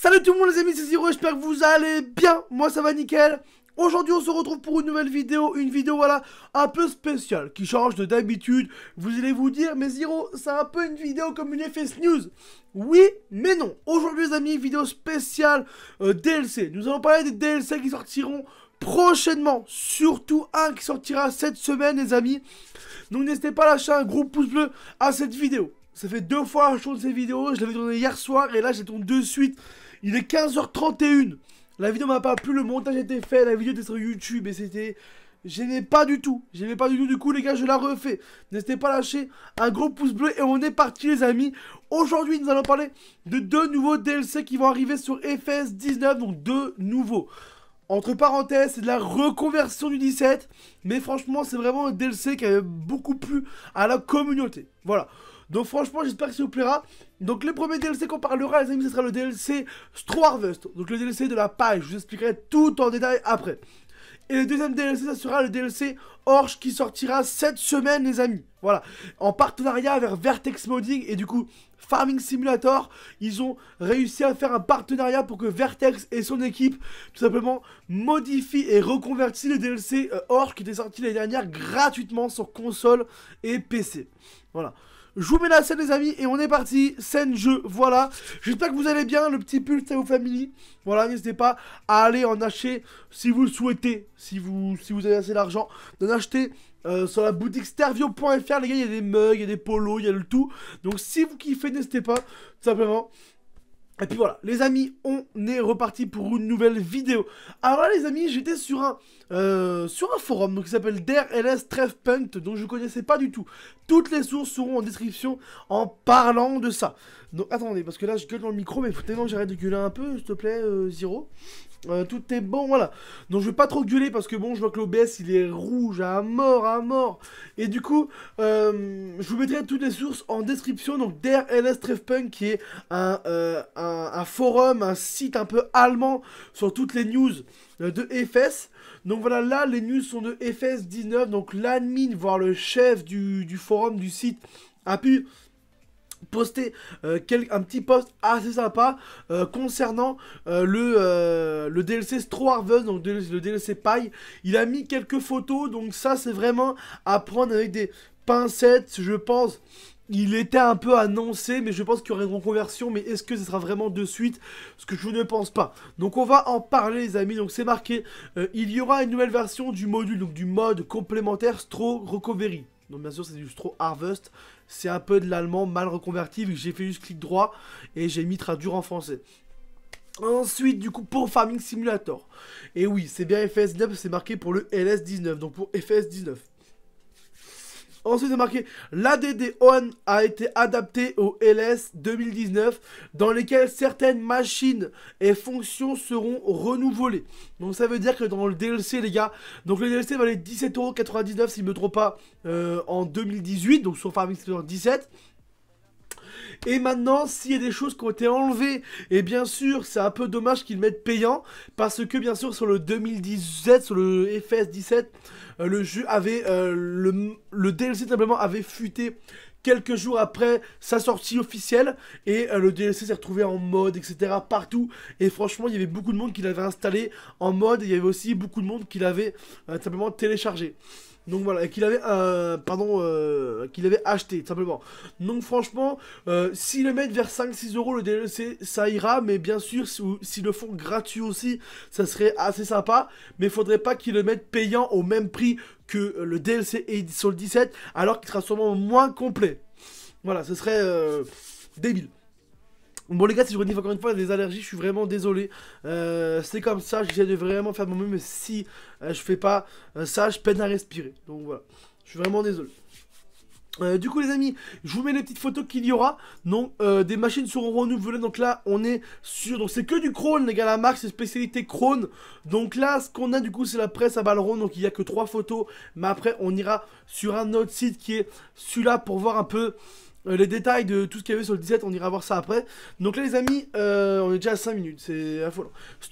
Salut tout le monde les amis, c'est Zero, j'espère que vous allez bien, moi ça va nickel Aujourd'hui on se retrouve pour une nouvelle vidéo, une vidéo voilà un peu spéciale qui change de d'habitude Vous allez vous dire mais Zero c'est un peu une vidéo comme une FS News Oui mais non, aujourd'hui les amis vidéo spéciale euh, DLC Nous allons parler des DLC qui sortiront prochainement Surtout un qui sortira cette semaine les amis Donc n'hésitez pas à lâcher un gros pouce bleu à cette vidéo ça fait deux fois un je de ces vidéos, je l'avais donné hier soir et là j'ai ton de suite il est 15h31. La vidéo m'a pas plu, le montage était fait, la vidéo était sur YouTube et c'était... J'aimais pas du tout, j'aimais pas du tout, du coup les gars je la refais N'hésitez pas à lâcher un gros pouce bleu et on est parti les amis Aujourd'hui nous allons parler de deux nouveaux DLC qui vont arriver sur FS 19, donc deux nouveaux entre parenthèses, c'est de la reconversion du 17, mais franchement, c'est vraiment un DLC qui avait beaucoup plu à la communauté. Voilà. Donc franchement j'espère que ça vous plaira Donc le premier DLC qu'on parlera les amis ce sera le DLC Harvest Donc le DLC de la page, je vous expliquerai tout en détail après et le deuxième DLC, ça sera le DLC Orch qui sortira cette semaine, les amis. Voilà. En partenariat avec Vertex Modding et du coup Farming Simulator, ils ont réussi à faire un partenariat pour que Vertex et son équipe, tout simplement, modifient et reconvertissent le DLC euh, Orch qui était sorti l'année dernière gratuitement sur console et PC. Voilà. Je vous mets la scène les amis et on est parti, scène jeu, voilà. J'espère que vous allez bien, le petit pull vos Family. Voilà, n'hésitez pas à aller en acheter si vous le souhaitez, si vous, si vous avez assez d'argent, d'en acheter euh, sur la boutique stervio.fr. Les gars, il y a des mugs, il y a des polos, il y a le tout. Donc si vous kiffez, n'hésitez pas, tout simplement. Et puis voilà, les amis, on est reparti pour une nouvelle vidéo. Alors là, les amis, j'étais sur un... Euh, sur un forum qui s'appelle DRLS LS dont je ne connaissais pas du tout. Toutes les sources seront en description en parlant de ça. Donc attendez, parce que là je gueule dans le micro, mais faut tellement que j'arrête de gueuler un peu, s'il te plaît, Zéro euh, Zero. Euh, tout est bon, voilà. Donc je vais pas trop gueuler parce que bon, je vois que l'OBS il est rouge à mort, à mort. Et du coup, je vous mettrai toutes les sources en description. Donc DRLS Trefpunk qui est un, un, forum, un site un peu allemand sur toutes les news de FS. Donc voilà, là, les news sont de FS19. Donc l'admin, voire le chef du, forum, du site, a pu poster euh, un petit post assez sympa euh, concernant euh, le, le DLC Straw donc le DLC Paille. Il a mis quelques photos, donc ça c'est vraiment à prendre avec des pincettes, je pense il était un peu annoncé, mais je pense qu'il y aura une reconversion. Mais est-ce que ce sera vraiment de suite Ce que je ne pense pas. Donc on va en parler, les amis. Donc c'est marqué. Euh, il y aura une nouvelle version du module, donc du mode complémentaire Straw Recovery. Donc bien sûr c'est du Straw Harvest. C'est un peu de l'allemand mal reconverti vu j'ai fait juste clic droit et j'ai mis traduire en français. Ensuite, du coup, pour Farming Simulator. Et oui, c'est bien FS9, c'est marqué pour le LS19, donc pour FS19. Ensuite, c'est marqué l'ADD ON a été adapté au LS 2019 dans lequel certaines machines et fonctions seront renouvelées. Donc ça veut dire que dans le DLC, les gars, donc le DLC valait 17,99€ s'il s'il me trompe pas euh, en 2018, donc sur Farming Simulator 17. Et maintenant, s'il y a des choses qui ont été enlevées, et bien sûr, c'est un peu dommage qu'ils mettent payant, parce que bien sûr, sur le 2017, sur le FS 17, euh, le jeu avait, euh, le, DLC simplement avait fuité quelques jours après sa sortie officielle et euh, le DLC s'est retrouvé en mode etc partout et franchement il y avait beaucoup de monde qui l'avait installé en mode et il y avait aussi beaucoup de monde qui l'avait simplement téléchargé donc voilà, et qu'il avait, euh, pardon, euh, qu'il avait acheté, tout simplement. Donc franchement, si euh, s'ils le mettent vers 5-6 euros le DLC, ça ira, mais bien sûr, s'ils le font gratuit aussi, ça serait assez sympa, mais il faudrait pas qu'ils le mettent payant au même prix que le DLC sur le 17, alors qu'il sera sûrement moins complet. Voilà, ce serait débile. Bon les gars, si je redis encore une fois des allergies, je suis vraiment désolé. Euh, c'est comme ça, j'ai de vraiment faire mon mieux, mais si euh, je fais pas euh, ça, je peine à respirer. Donc voilà, je suis vraiment désolé. du coup les amis, je vous mets les petites photos qu'il y aura Donc des machines seront renouvelées Donc là on est sur, donc c'est que du Krone les gars la marque c'est spécialité Krone Donc là ce qu'on a du coup c'est la presse à rondes. Donc il n'y a que trois photos Mais après on ira sur un autre site qui est celui-là pour voir un peu euh, les détails de tout ce qu'il y avait sur le 17, on ira voir ça après. Donc là les amis, euh, on est déjà à 5 minutes, c'est affolant.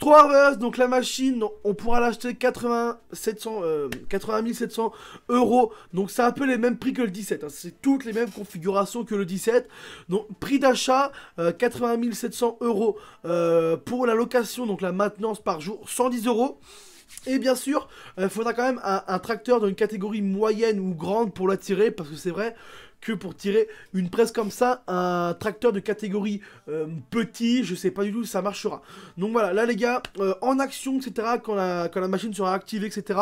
Harvest, donc la machine, on pourra l'acheter 80, 700, euh, euros. Donc c'est un peu les mêmes prix que le 17, hein. c'est toutes les mêmes configurations que le 17. Donc prix d'achat, 80 700 euros pour la location, donc la maintenance par jour, 110 euros. Et bien sûr, il faudra quand même un, tracteur dans une catégorie moyenne ou grande pour l'attirer, parce que c'est vrai, que pour tirer une presse comme ça, un tracteur de catégorie euh, petit, je sais pas du tout si ça marchera. Donc voilà, là les gars, euh, en action, etc., quand la, machine sera activée, etc.,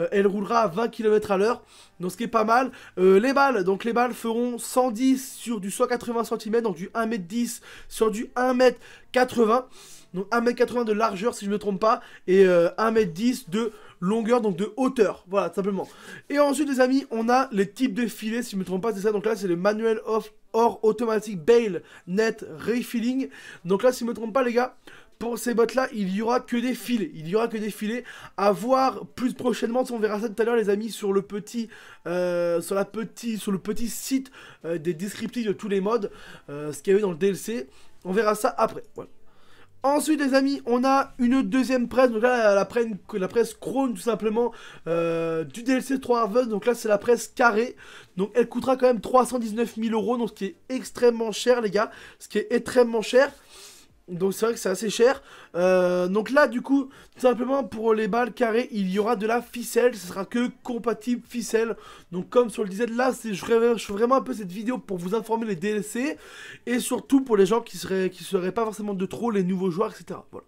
euh, elle roulera à 20 km à l'heure, donc ce qui est pas mal. les balles, donc les balles feront 110 sur du 180 cm, donc du 1m10 sur du 1m80, donc 1m80 de largeur si je ne me trompe pas, et 1m10 de longueur, donc de hauteur. Voilà, simplement. Et ensuite, les amis, on a les types de filets, si je me trompe pas, c'est ça. Donc là, c'est le manuel off, or automatic bail net refilling. Donc là, si je me trompe pas, les gars, pour ces bottes là il y aura que des filets il y aura que des filets à voir plus prochainement on verra ça tout à l'heure les amis sur le petit euh, sur la petit sur le petit site euh, des descriptifs de tous les modes euh, ce qu'il y a eu dans le DLC on verra ça après voilà Ensuite, les amis, on a une deuxième presse. Donc là, la presse, la Chrome, tout simplement, euh, du DLC 3 Harvest. Donc là, c'est la presse carrée. Donc elle coûtera quand même 319 000 euros. Donc ce qui est extrêmement cher, les gars. Ce qui est extrêmement cher. Donc c'est vrai que c'est assez cher. Euh, donc là, du coup, tout simplement pour les balles carrées, il y aura de la ficelle. Ce sera que compatible ficelle. Donc comme sur le disait là, je fais vraiment un peu cette vidéo pour vous informer les DLC. Et surtout pour les gens qui seraient, qui seraient pas forcément de trop, les nouveaux joueurs, etc. Voilà.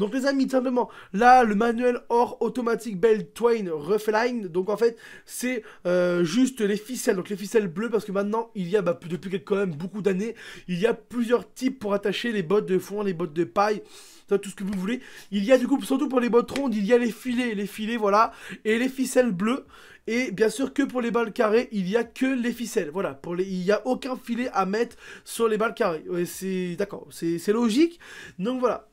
Donc les amis, tout simplement, là, le manuel hors automatique belt Twain Refline, donc en fait, c'est euh, juste les ficelles, donc les ficelles bleues, parce que maintenant, il y a, bah, depuis quand même beaucoup d'années, il y a plusieurs types pour attacher les bottes de foin, les bottes de paille, tout ce que vous voulez. Il y a du coup, surtout pour les bottes rondes, il y a les filets, les filets, voilà, et les ficelles bleues. Et bien sûr que pour les balles carrées, il n'y a que les ficelles. Voilà, pour les, il n'y a aucun filet à mettre sur les balles carrées. c'est d'accord, c'est logique. Donc voilà,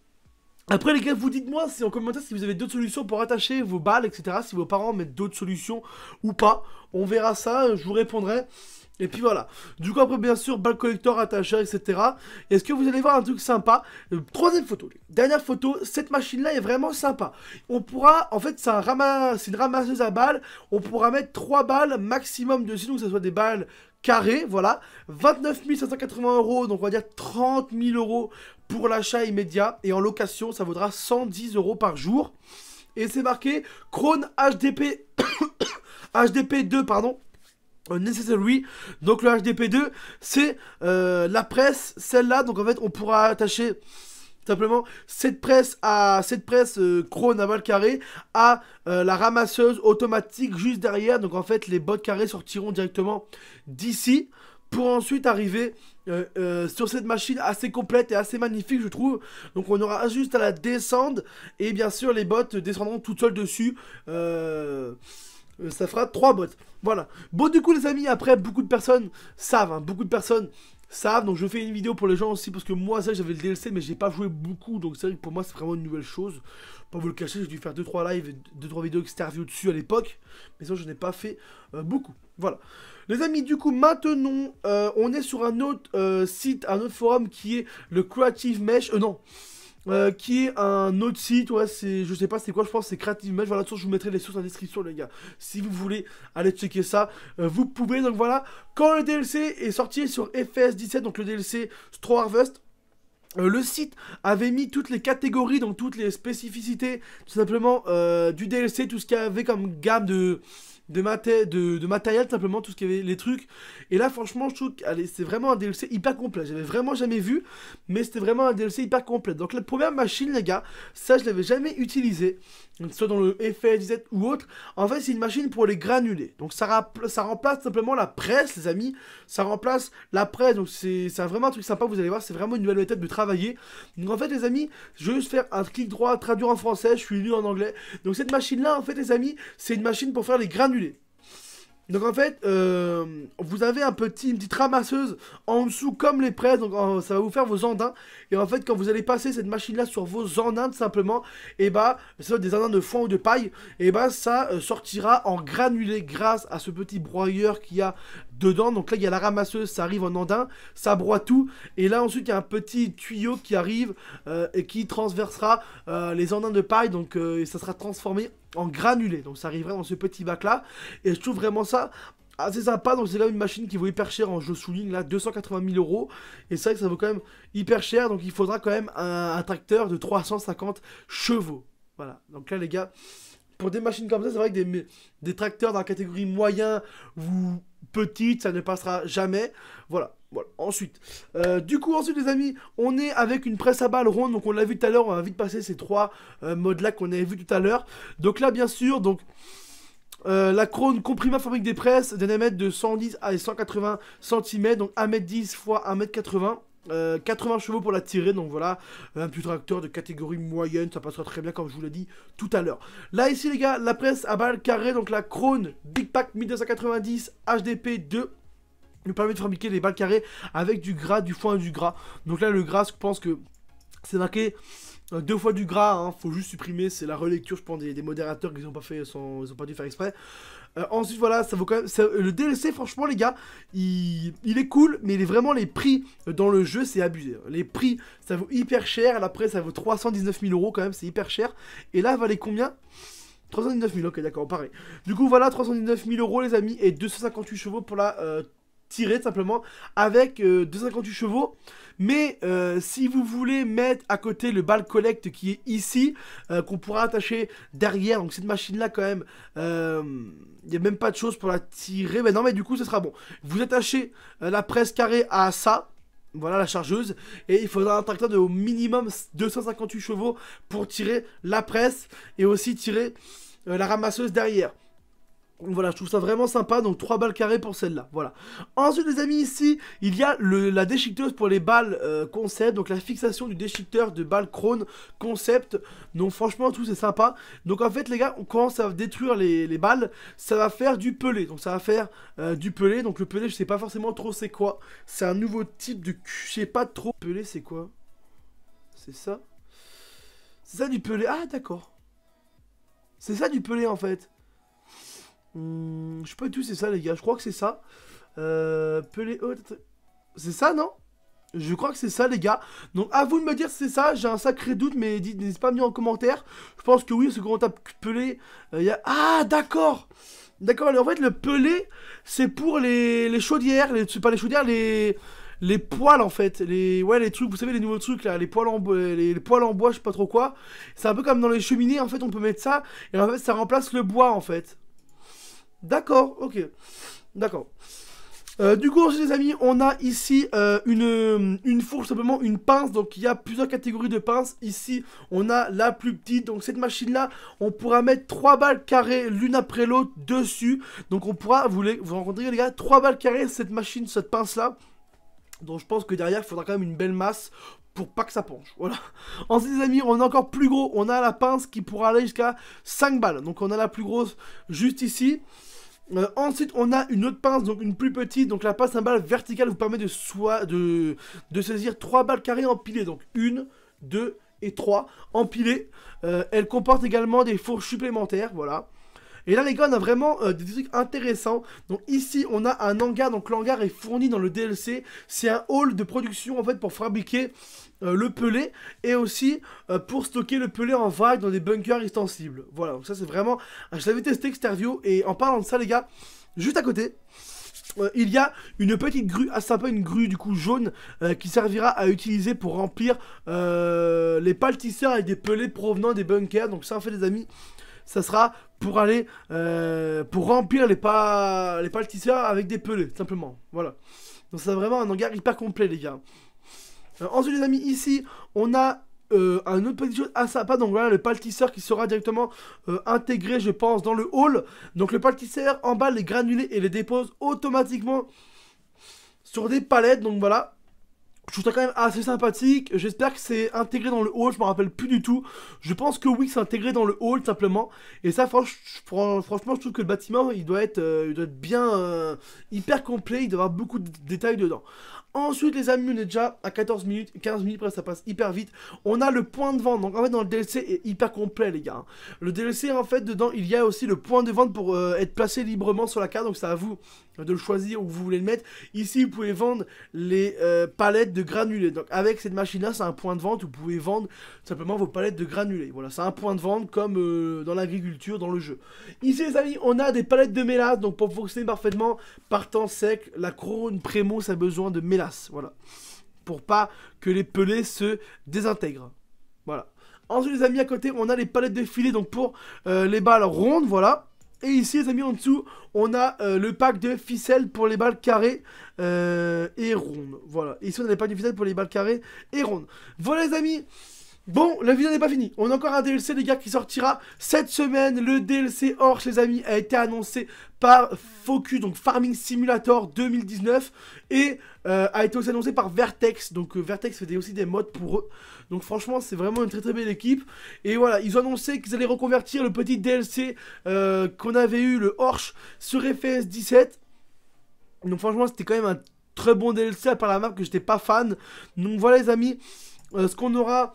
après les gars, vous dites-moi en commentaire si vous avez d'autres solutions pour attacher vos balles, etc. Si vos parents mettent d'autres solutions ou pas. On verra ça, je vous répondrai. Et puis voilà. Du coup après bien sûr, balle collector, attacheur, etc. Est-ce que vous allez voir un truc sympa euh, Troisième photo. Dernière photo, cette machine là est vraiment sympa. On pourra, en fait c'est un ramasse, une ramasseuse à balles. On pourra mettre trois balles maximum dessus, donc que ce soit des balles voilà. 29 580 euros, donc on va dire 30 000 euros pour l'achat immédiat. Et en location, ça vaudra 110 euros par jour. Et c'est marqué chrome HDP... HDP2, pardon, euh, Necessary. Donc le HDP2, c'est euh, la presse, celle-là. Donc en fait, on pourra attacher simplement cette presse à cette presse euh, à balle carré à euh, la ramasseuse automatique juste derrière. Donc en fait les bottes carrées sortiront directement d'ici pour ensuite arriver euh, euh, sur cette machine assez complète et assez magnifique je trouve donc on aura juste à la descendre et bien sûr les bottes descendront toutes seules dessus euh, ça fera 3 bots. Voilà. Bon, du coup, les amis, après, beaucoup de personnes savent, hein, beaucoup de personnes savent. Donc, je fais une vidéo pour les gens aussi, parce que moi, ça, j'avais le DLC, mais j'ai pas joué beaucoup. Donc, c'est vrai pour moi, c'est vraiment une nouvelle chose. Pas vous le cacher, j'ai dû faire 2-3 lives, 2-3 vidéos au dessus à l'époque. Mais ça, je n'ai pas fait euh, beaucoup. Voilà. Les amis, du coup, maintenant, euh, on est sur un autre site, un autre forum qui est le Creative Mesh. non. Euh, qui est un autre site, ouais, c'est, je sais pas c'est quoi, je pense c'est Creative Image. voilà, je vous mettrai les sources en description les gars, si vous voulez aller checker ça, euh, vous pouvez, donc voilà, quand le DLC est sorti sur FS 17, donc le DLC Straw Harvest, euh, le site avait mis toutes les catégories, donc toutes les spécificités, tout simplement, du DLC, tout ce qu'il y avait comme gamme de de, de, matériel, simplement, tout ce qu'il y avait, les trucs. Et là, franchement, je trouve que c'est vraiment un DLC hyper complet. J'avais vraiment jamais vu, mais c'était vraiment un DLC hyper complet. Donc, la première machine, les gars, ça, je l'avais jamais utilisé, soit dans le effet ou autre. En fait, c'est une machine pour les granulés. Donc, ça, ça remplace simplement la presse, les amis. Ça remplace la presse. Donc, c'est vraiment un truc sympa, vous allez voir, c'est vraiment une nouvelle méthode de travailler. Donc, en fait, les amis, je vais juste faire un clic droit, traduire en français, je suis nul en anglais. Donc, cette machine-là, en fait, les amis, c'est une machine pour faire les granulés. Donc en fait, euh, vous avez un petit, une petite ramasseuse en dessous comme les presses, donc ça va vous faire vos andins. Et en fait, quand vous allez passer cette machine-là sur vos andins, tout simplement, et bah, ça des andins de foin ou de paille, et eh bah ben, ça euh, sortira en granulé grâce à ce petit broyeur qui a dedans. Donc là, il y a la ramasseuse, ça arrive en andin, ça broie tout. Et là, ensuite, il y a un petit tuyau qui arrive euh, et qui transversera euh, les andins de paille. Donc, euh, ça sera transformé en granulé. Donc, ça arrivera dans ce petit bac-là. Et je trouve vraiment ça assez sympa. Donc, c'est là une machine qui vaut hyper cher. Hein. je souligne, là, 280 000 euros. Et c'est vrai que ça vaut quand même hyper cher. Donc, il faudra quand même un tracteur de 350 chevaux. Voilà. Donc là, les gars pour des machines comme ça, c'est vrai que des, des, tracteurs dans la catégorie moyen ou petite, ça ne passera jamais. Voilà. Voilà, ensuite. Euh, du coup, ensuite, les amis, on est avec une presse à balles ronde. Donc, on l'a vu tout à l'heure. On va vite passer ces trois euh, modes-là qu'on avait vu tout à l'heure. Donc, là, bien sûr, donc. Euh, la crône Comprima fabrique des presses d'un diamètre de 110 à 180 cm, donc 1m10 x 1m80. 80 euh, chevaux pour la tirer, donc voilà, un petit tracteur de catégorie moyenne, ça passera très bien comme je vous l'ai dit tout à l'heure. Là ici les gars, la presse à balles carrées, donc la Krone Big Pack 1290 HDP 2 nous permet de fabriquer les balles carrées avec du gras, du foin et du gras. Donc là le gras, je pense que c'est marqué euh, deux fois du gras, hein, faut juste supprimer, c'est la relecture je pense des, modérateurs qui ont pas fait, ils ont pas dû faire exprès. Euh, ensuite voilà, ça vaut quand même, le DLC franchement les gars, il, est cool, mais vraiment les prix dans le jeu c'est abusé. Les prix ça vaut hyper cher, après ça vaut 319 000 euros quand même, c'est hyper cher. Et là valait combien 319 000, ok d'accord, pareil. Du coup voilà 319 000 euros les amis et 258 chevaux pour la euh, tirer simplement avec 258 euh, chevaux. Mais euh, si vous voulez mettre à côté le bal collect qui est ici, euh, qu'on pourra attacher derrière, donc cette machine là quand même, il n'y a même pas de chose pour la tirer. Mais non mais du coup ce sera bon. Vous attachez la presse carrée à ça, voilà la chargeuse. Et il faudra un tracteur de au minimum 258 chevaux pour tirer la presse et aussi tirer la ramasseuse derrière. Voilà, je trouve ça vraiment sympa, donc 3 balles carrées pour celle-là, voilà. Ensuite les amis, ici, il y a le, la déchiqueteuse pour les balles euh, concept, donc la fixation du déchiqueteur de balles crône concept. Donc franchement, tout c'est sympa. Donc en fait les gars, on commence à détruire les, balles, ça va faire du pelé. Donc ça va faire euh, du pelé, donc le pelé je sais pas forcément trop c'est quoi. C'est un nouveau type de... Je sais pas trop. Pelé c'est quoi C'est ça C'est ça du pelé Ah d'accord. C'est ça du pelé en fait. Hmm, je sais pas du tout, c'est ça, les gars. Je crois que c'est ça. Euh, Pelé oh, C'est ça, non je crois que c'est ça les gars. Donc à vous de me dire si c'est ça, j'ai un sacré doute mais n'hésitez pas à me dire en commentaire. Je pense que oui parce que quand on tape Pelé, euh, Ah d'accord D'accord, en fait le Pelé c'est pour les, chaudières, pas les chaudières, les... Les poils en fait, les ouais les trucs, vous savez les nouveaux trucs là, les poils en les, les poils en bois, je sais pas trop quoi. C'est un peu comme dans les cheminées en fait, on peut mettre ça et en fait ça remplace le bois en fait. D'accord, ok. D'accord. Euh, du coup, les amis, on a ici euh, une, une fourche, simplement une pince. Donc, il y a plusieurs catégories de pinces. Ici, on a la plus petite. Donc, cette machine-là, on pourra mettre 3 balles carrées l'une après l'autre dessus. Donc, on pourra, vous, les, vous rencontrez les gars, 3 balles carrées, cette machine, cette pince-là. Donc je pense que derrière, il faudra quand même une belle masse pour pas que ça penche. Voilà. Ensuite, les amis, on a encore plus gros. On a la pince qui pourra aller jusqu'à 5 balles. Donc, on a la plus grosse juste ici. Euh, ensuite, on a une autre pince, donc une plus petite. Donc, la pince à balle verticale vous permet de, soit de, saisir 3 balles carrées empilées. Donc, 1, 2 et 3 empilées. Euh, elle comporte également des fourches supplémentaires. Voilà. Et là, les gars, on a vraiment euh, des trucs intéressants. Donc ici, on a un hangar. Donc l'hangar est fourni dans le DLC. C'est un hall de production, en fait, pour fabriquer euh, le pelé et aussi euh, pour stocker le pelé en vague dans des bunkers extensibles. Voilà, donc ça c'est vraiment... Ah, je l'avais testé interview, et en parlant de ça les gars, juste à côté... il y a une petite grue, assez ah, sympa, une grue du coup jaune, qui servira à utiliser pour remplir les paltisseurs avec des pelés provenant des bunkers. Donc ça en fait les amis, ça sera pour aller euh, pour remplir les pas les paltisseurs avec des pelés simplement voilà donc c'est vraiment un hangar hyper complet les gars euh, ensuite les amis ici on a euh, un autre petit chose ah, à sympa donc voilà le paltisseur qui sera directement intégré je pense dans le hall donc le paltisseur emballe les granulés et les dépose automatiquement sur des palettes donc voilà je trouve ça quand même assez sympathique. J'espère que c'est intégré dans le hall, je me rappelle plus du tout. Je pense que oui, c'est intégré dans le hall simplement. Et ça, franchement, je trouve que le bâtiment, il doit être, euh, il doit être bien euh, hyper complet. Il doit avoir beaucoup de détails dedans. Ensuite, les amis, on est déjà à 14 minutes, 15 minutes, après ça passe hyper vite. On a le point de vente. Donc en fait, dans le DLC est hyper complet, les gars. Le DLC, en fait, dedans, il y a aussi le point de vente pour euh, être placé librement sur la carte. Donc ça à vous de le choisir où vous voulez le mettre. Ici, vous pouvez vendre les euh, palettes de granulés. Donc, avec cette machine-là, c'est un point de vente. Vous pouvez vendre simplement vos palettes de granulés. Voilà, c'est un point de vente comme euh, dans l'agriculture, dans le jeu. Ici, les amis, on a des palettes de mélasse. Donc, pour fonctionner parfaitement, par temps sec, la couronne prémo, ça a besoin de mélasse. Voilà, pour pas que les pelés se désintègrent. Voilà. Ensuite, les amis, à côté, on a les palettes de filet. Donc, pour euh, les balles rondes, voilà. Et ici, les amis, en dessous, on a euh, le pack de ficelles pour les balles carrées euh, et rondes. Voilà. ici, on a le pack de ficelles pour les balles carrées et rondes. Voilà, les amis. Bon, la vidéo n'est pas finie. On a encore un DLC, les gars, qui sortira cette semaine. Le DLC Orch, les amis, a été annoncé par Focus, donc Farming Simulator 2019, et euh, a été aussi annoncé par Vertex. Donc euh, Vertex faisait aussi des mods pour eux. Donc franchement, c'est vraiment une très très belle équipe. Et voilà, ils ont annoncé qu'ils allaient reconvertir le petit DLC euh, qu'on avait eu, le Orch, sur FS 17. Donc franchement, c'était quand même un très bon DLC à part la marque, que j'étais pas fan. Donc voilà les amis, euh, ce qu'on aura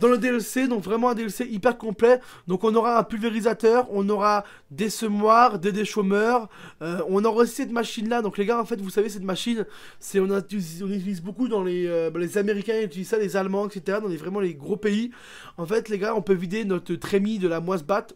dans le DLC, donc vraiment un DLC hyper complet. Donc on aura un pulvérisateur, on aura des semoirs, des déchômeurs, euh, on aura aussi cette machine là. Donc les gars, en fait, vous savez, cette machine, c'est on, utilise beaucoup dans les, euh, bah, les Américains, utilisent ça, les Allemands, etc. Dans les, vraiment les gros pays. En fait, les gars, on peut vider notre trémie de la moisse batte.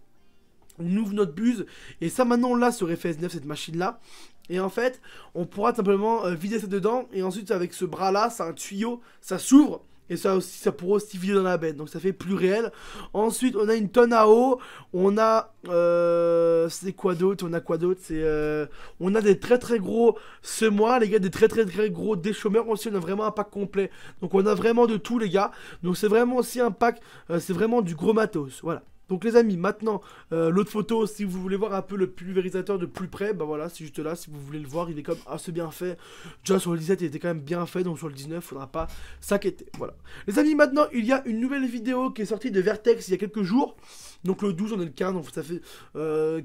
On ouvre notre buse. Et ça, maintenant, là, sur FS9, cette machine-là. Et en fait, on pourra simplement vider ça dedans. Et ensuite, avec ce bras-là, c'est un tuyau, ça s'ouvre. Et ça aussi, ça pourra aussi vider dans la bête. Donc ça fait plus réel. Ensuite, on a une tonne à eau. On a. Euh, c'est quoi d'autre On a quoi d'autre C'est. Euh, on a des très très gros semoirs, les gars. Des très très très gros déchaumeurs. Aussi, on a vraiment un pack complet. Donc on a vraiment de tout, les gars. Donc c'est vraiment aussi un pack. Euh, c'est vraiment du gros matos. Voilà. Donc les amis, maintenant, euh, l'autre photo, si vous voulez voir un peu le pulvérisateur de plus près, bah voilà, c'est juste là, si vous voulez le voir, il est comme assez bien fait. Déjà sur le 17, il était quand même bien fait, donc sur le 19, faudra pas s'inquiéter, voilà. Les amis, maintenant, il y a une nouvelle vidéo qui est sortie de Vertex il y a quelques jours. Donc le 12, on est le 15, donc ça fait 3-4 euh,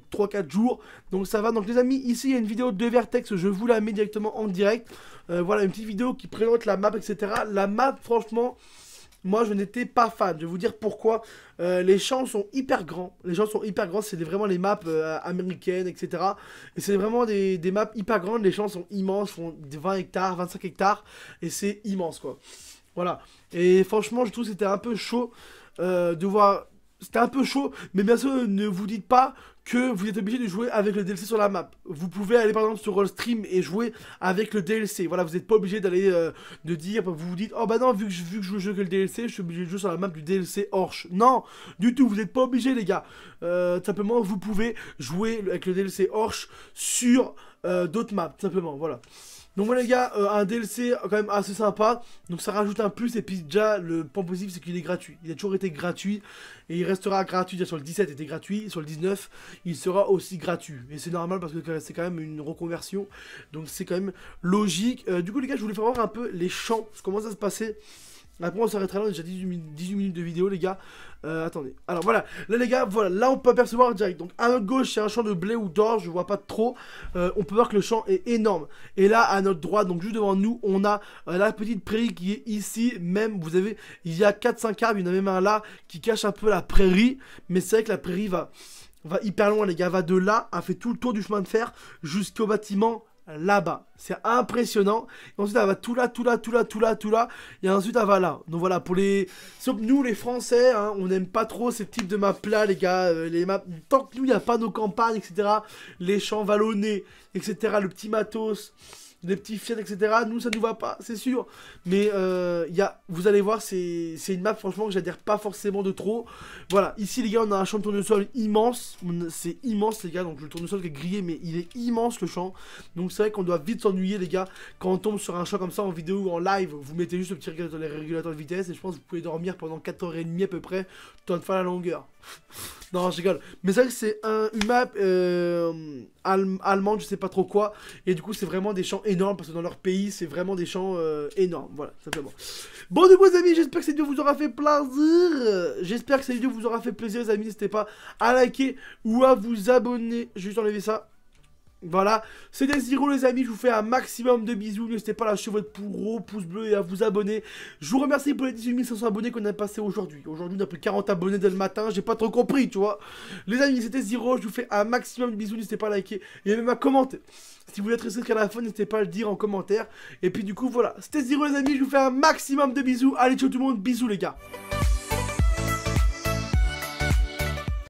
jours. Donc ça va. Donc les amis, ici il y a une vidéo de Vertex, je vous la mets directement en direct. Euh, voilà, une petite vidéo qui présente la map, etc. La map, franchement moi je n'étais pas fan. Je vais vous dire pourquoi. Euh, les champs sont hyper grands. Les champs sont hyper grands. C'est vraiment les maps euh, américaines, etc. Et c'est vraiment des, maps hyper grandes. Les champs sont immenses, font 20 hectares, 25 hectares. Et c'est immense quoi. Voilà. Et franchement, je trouve que c'était un peu chaud euh, de voir. C'était un peu chaud, mais bien sûr, ne vous dites pas que vous êtes obligé de jouer avec le DLC sur la map. Vous pouvez aller par exemple sur Rollstream et jouer avec le DLC. Voilà, vous n'êtes pas obligé d'aller euh, de dire, vous vous dites, oh bah non, vu que, je, vu que je joue avec le DLC, je suis obligé de jouer sur la map du DLC Orch. Non, du tout, vous n'êtes pas obligé les gars. Euh, simplement, vous pouvez jouer avec le DLC Orch sur euh, d'autres maps, simplement, voilà. Donc voilà les gars, euh, un DLC euh, quand même assez sympa, donc ça rajoute un plus et puis déjà le point positif c'est qu'il est gratuit, il a toujours été gratuit et il restera gratuit, déjà sur le 17 il était gratuit, sur le 19 il sera aussi gratuit et c'est normal parce que c'est quand même une reconversion donc c'est quand même logique. Euh, du coup les gars je voulais faire voir un peu les champs, comment ça se passait après bah, on s'arrêtera là, on déjà 18 minutes, de vidéo les gars. Euh, attendez. Alors voilà, là les gars, voilà, là on peut apercevoir direct. Donc à notre gauche c'est un champ de blé ou d'or, je vois pas trop. Euh, on peut voir que le champ est énorme. Et là à notre droite, donc juste devant nous, on a euh, la petite prairie qui est ici. Même vous avez, il y a 4-5 arbres, il y en a même un là qui cache un peu la prairie. Mais c'est vrai que la prairie va, va hyper loin les gars, va de là, a fait tout le tour du chemin de fer jusqu'au bâtiment là-bas. C'est impressionnant. ensuite, elle va tout là, tout là, tout là, tout là, tout là. Et ensuite, elle va là. Donc voilà, pour les... Sauf nous, les Français, hein, on n'aime pas trop ces types de map là les gars. Euh, les maps... Tant que nous, il n'y a pas nos campagnes, etc. Les champs vallonnés, etc. Le petit matos des petits et etc. Nous, ça nous va pas, c'est sûr. Mais euh, y vous allez voir, c'est une map, franchement, que j'adhère pas forcément de trop. Voilà, ici, les gars, on a un champ de tournesol immense. C'est immense, les gars. Donc, le tournesol qui est grillé, mais il est immense, le champ. Donc, c'est vrai qu'on doit vite s'ennuyer, les gars. Quand on tombe sur un champ comme ça en vidéo ou en live, vous mettez juste le petit régulateur, les régulateurs de vitesse. Et je pense que vous pouvez dormir pendant 4h30 à peu près, tant de faire la longueur. non, je rigole. Mais c'est c'est un, map euh, allemande, je sais pas trop quoi. Et du coup, c'est vraiment des champs énormes parce que dans leur pays, c'est vraiment des champs euh, énormes. Voilà, simplement. Bon, du coup, les amis, j'espère que cette vidéo vous aura fait plaisir. J'espère que cette vidéo vous aura fait plaisir, les amis. N'hésitez pas à liker ou à vous abonner. Je Juste enlever ça. Voilà, c'était zéro les amis, je vous fais un maximum de bisous, n'hésitez pas à lâcher votre gros pouce bleu et à vous abonner. Je vous remercie pour les 18 500 abonnés qu'on a passé aujourd'hui. Aujourd'hui on a plus 40 abonnés dès le matin, j'ai pas trop compris tu vois. Les amis c'était Zero, je vous fais un maximum de bisous, n'hésitez pas à liker et même à commenter. Si vous voulez être jusqu'à à la fin, n'hésitez pas à le dire en commentaire. Et puis du coup voilà, c'était Zero les amis, je vous fais un maximum de bisous. Allez ciao tout le monde, bisous les gars.